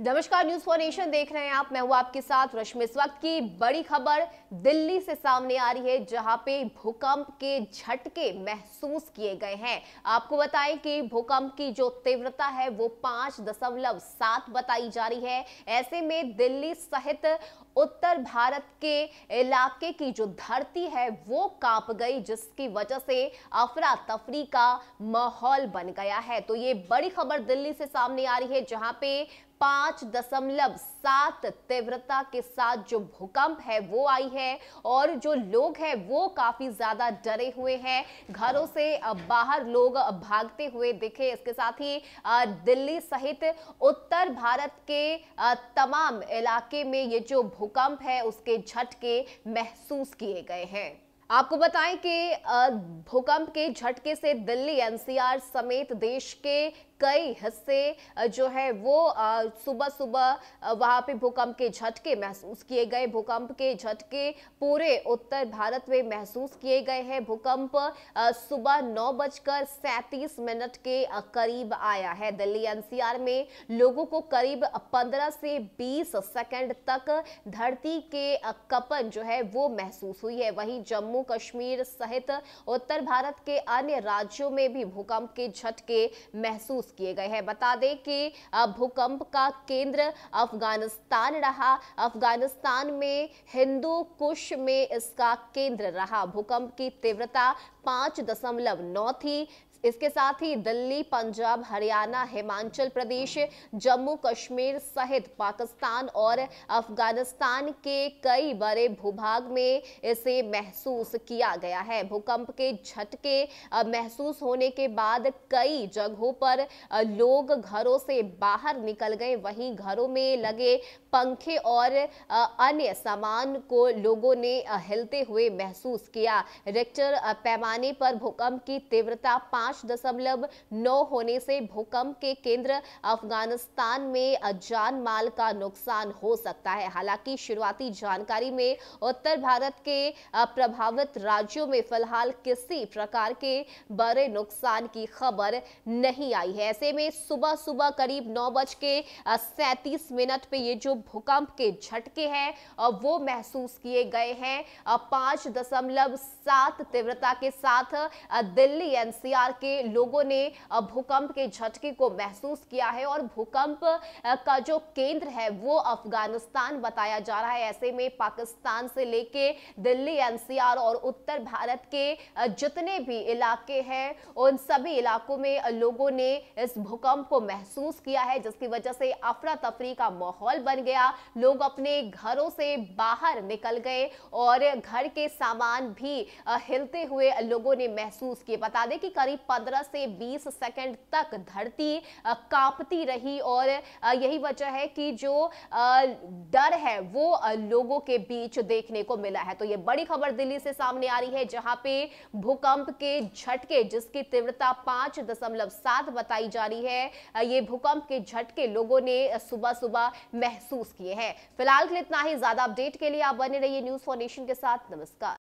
नमस्कार news for nation देख रहे हैं आप मैं हूं आपके साथ रश्मि इस वक्त की बड़ी खबर दिल्ली से सामने आ रही है जहां पे भूकंप के झटके महसूस किए गए हैं आपको बताएं कि भूकंप की जो तीव्रता है वो पांच दशमलव सात बताई जा रही है ऐसे में दिल्ली सहित उत्तर भारत के इलाके की जो धरती है वो कांप गई जिसकी वजह से अफरा तफरी का माहौल बन गया है तो ये बड़ी खबर दिल्ली से सामने आ रही है जहां पे पांच दशमलव सात तीव्रता के साथ जो भूकंप है वो आई है और जो लोग हैं वो काफी ज्यादा डरे हुए हैं घरों से बाहर लोग भागते हुए दिखे इसके साथ ही दिल्ली सहित उत्तर भारत के तमाम इलाके में ये जो भूकंप है उसके झटके महसूस किए गए हैं आपको बताएं कि भूकंप के झटके से दिल्ली एनसीआर समेत देश के कई हिस्से जो है वो सुबह सुबह वहाँ पे भूकंप के झटके महसूस किए गए भूकंप के झटके पूरे उत्तर भारत में महसूस किए गए हैं भूकंप सुबह नौ बजकर सैंतीस मिनट के करीब आया है दिल्ली एनसीआर में लोगों को करीब पंद्रह से बीस सेकंड तक धरती के कपन जो है वो महसूस हुई है वहीं जम्मू कश्मीर सहित उत्तर भारत के अन्य राज्यों में भी भूकंप के झटके महसूस किए गए हैं बता दें कि भूकंप का केंद्र अफगानिस्तान रहा अफगानिस्तान में हिंदू कुश में इसका केंद्र रहा भूकंप की तीव्रता पांच दशमलव नौ थी इसके साथ ही दिल्ली पंजाब हरियाणा हिमाचल प्रदेश जम्मू कश्मीर सहित पाकिस्तान और अफगानिस्तान के कई बड़े भूभाग में इसे महसूस किया गया है भूकंप के झटके महसूस होने के बाद कई जगहों पर लोग घरों से बाहर निकल गए वहीं घरों में लगे पंखे और अन्य सामान को लोगों ने हिलते हुए महसूस किया रिक्टर पैमाने पर भूकंप की तीव्रता पांच पांच दशमलव नौ होने से भूकंप के केंद्र अफगानिस्तान में जान माल का नुकसान हो सकता है हालांकि शुरुआती जानकारी में उत्तर भारत के प्रभावित राज्यों में फिलहाल किसी प्रकार के बड़े नुकसान की खबर नहीं आई है ऐसे में सुबह सुबह करीब नौ बज के सैतीस मिनट पे ये जो भूकंप के झटके हैं वो महसूस किए गए हैं पांच दशमलव सात तीव्रता के साथ दिल्ली एनसीआर के लोगों ने भूकंप के झटके को महसूस किया है और भूकंप का जो केंद्र है वो अफगानिस्तान बताया जा रहा है ऐसे में पाकिस्तान से लेके दिल्ली एनसीआर और उत्तर भारत के जितने भी इलाके हैं उन सभी इलाकों में लोगों ने इस भूकंप को महसूस किया है जिसकी वजह से अफरा तफरी का माहौल बन गया लोग अपने घरों से बाहर निकल गए और घर के सामान भी हिलते हुए लोगों ने महसूस किए बता दें कि करीब 15 से 20 सेकंड तक धरती कांपती रही और यही वजह है कि जो डर है वो लोगों के बीच देखने को मिला है तो ये बड़ी खबर दिल्ली से सामने आ रही है जहां पे भूकंप के झटके जिसकी तीव्रता पांच दशमलव सात बताई जा रही है ये भूकंप के झटके लोगों ने सुबह सुबह महसूस किए हैं फिलहाल के लिए इतना ही ज्यादा अपडेट के लिए आप बने रहिए न्यूज फॉर नेशन के साथ नमस्कार